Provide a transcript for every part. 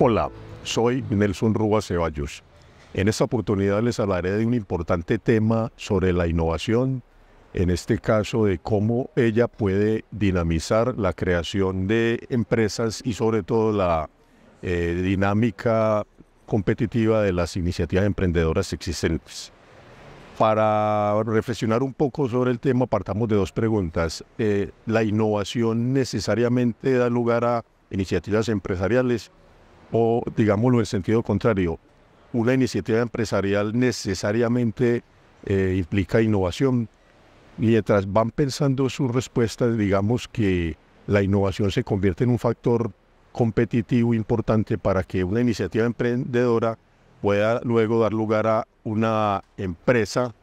Hola, soy Nelson Rúa Ceballos. En esta oportunidad les hablaré de un importante tema sobre la innovación, en este caso de cómo ella puede dinamizar la creación de empresas y sobre todo la eh, dinámica competitiva de las iniciativas emprendedoras existentes. Para reflexionar un poco sobre el tema, partamos de dos preguntas. Eh, ¿La innovación necesariamente da lugar a iniciativas empresariales? o digámoslo en sentido contrario, una iniciativa empresarial necesariamente eh, implica innovación. Mientras van pensando sus respuestas, digamos que la innovación se convierte en un factor competitivo importante para que una iniciativa emprendedora pueda luego dar lugar a una empresa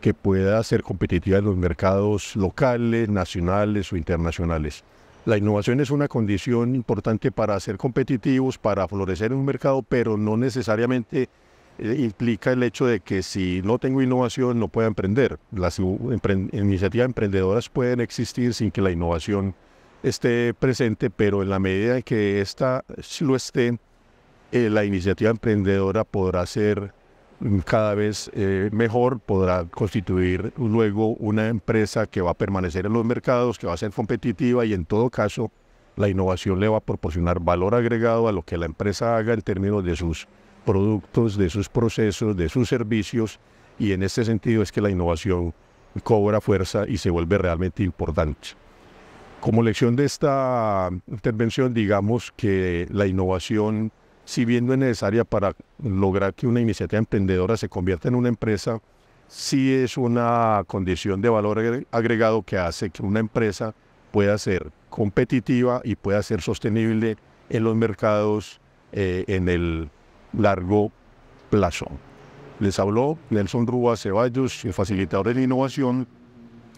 que pueda ser competitiva en los mercados locales, nacionales o internacionales. La innovación es una condición importante para ser competitivos, para florecer en un mercado, pero no necesariamente eh, implica el hecho de que si no tengo innovación no pueda emprender. Las iniciativas emprendedoras pueden existir sin que la innovación esté presente, pero en la medida en que esta lo esté, eh, la iniciativa emprendedora podrá ser cada vez eh, mejor, podrá constituir luego una empresa que va a permanecer en los mercados, que va a ser competitiva y en todo caso la innovación le va a proporcionar valor agregado a lo que la empresa haga en términos de sus productos, de sus procesos, de sus servicios y en este sentido es que la innovación cobra fuerza y se vuelve realmente importante. Como lección de esta intervención, digamos que la innovación si bien no es necesaria para lograr que una iniciativa emprendedora se convierta en una empresa, sí es una condición de valor agregado que hace que una empresa pueda ser competitiva y pueda ser sostenible en los mercados eh, en el largo plazo. Les habló Nelson Rúa Ceballos, el facilitador de la innovación.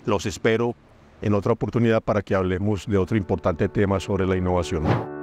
Los espero en otra oportunidad para que hablemos de otro importante tema sobre la innovación.